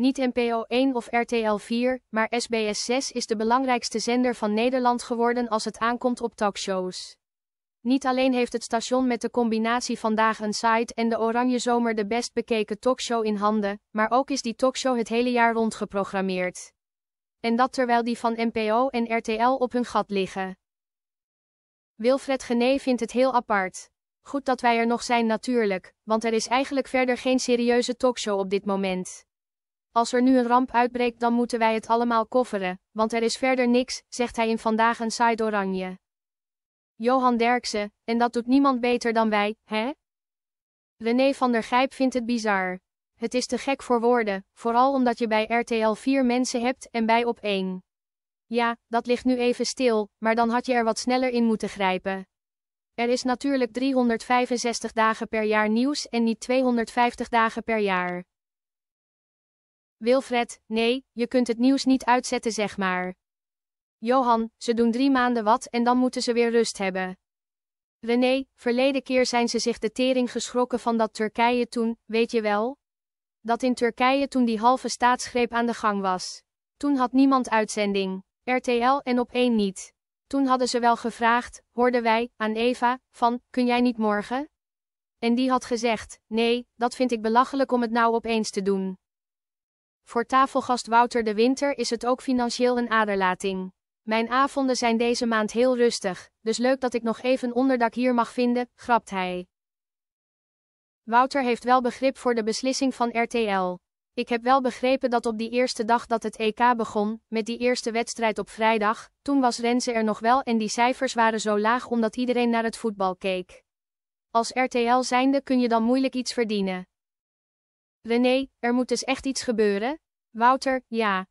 Niet NPO 1 of RTL 4, maar SBS 6 is de belangrijkste zender van Nederland geworden als het aankomt op talkshows. Niet alleen heeft het station met de combinatie Vandaag een site en de Oranje Zomer de best bekeken talkshow in handen, maar ook is die talkshow het hele jaar rond geprogrammeerd. En dat terwijl die van NPO en RTL op hun gat liggen. Wilfred Gené vindt het heel apart. Goed dat wij er nog zijn natuurlijk, want er is eigenlijk verder geen serieuze talkshow op dit moment. Als er nu een ramp uitbreekt dan moeten wij het allemaal kofferen, want er is verder niks, zegt hij in Vandaag een Side Oranje. Johan Derksen, en dat doet niemand beter dan wij, hè? René van der Gijp vindt het bizar. Het is te gek voor woorden, vooral omdat je bij RTL 4 mensen hebt en bij op 1. Ja, dat ligt nu even stil, maar dan had je er wat sneller in moeten grijpen. Er is natuurlijk 365 dagen per jaar nieuws en niet 250 dagen per jaar. Wilfred, nee, je kunt het nieuws niet uitzetten zeg maar. Johan, ze doen drie maanden wat en dan moeten ze weer rust hebben. René, verleden keer zijn ze zich de tering geschrokken van dat Turkije toen, weet je wel? Dat in Turkije toen die halve staatsgreep aan de gang was. Toen had niemand uitzending, RTL en op niet. Toen hadden ze wel gevraagd, hoorden wij, aan Eva, van, kun jij niet morgen? En die had gezegd, nee, dat vind ik belachelijk om het nou opeens te doen. Voor tafelgast Wouter de Winter is het ook financieel een aderlating. Mijn avonden zijn deze maand heel rustig, dus leuk dat ik nog even onderdak hier mag vinden, grapt hij. Wouter heeft wel begrip voor de beslissing van RTL. Ik heb wel begrepen dat op die eerste dag dat het EK begon, met die eerste wedstrijd op vrijdag, toen was Renze er nog wel en die cijfers waren zo laag omdat iedereen naar het voetbal keek. Als RTL zijnde kun je dan moeilijk iets verdienen. René, er moet dus echt iets gebeuren? Wouter, ja,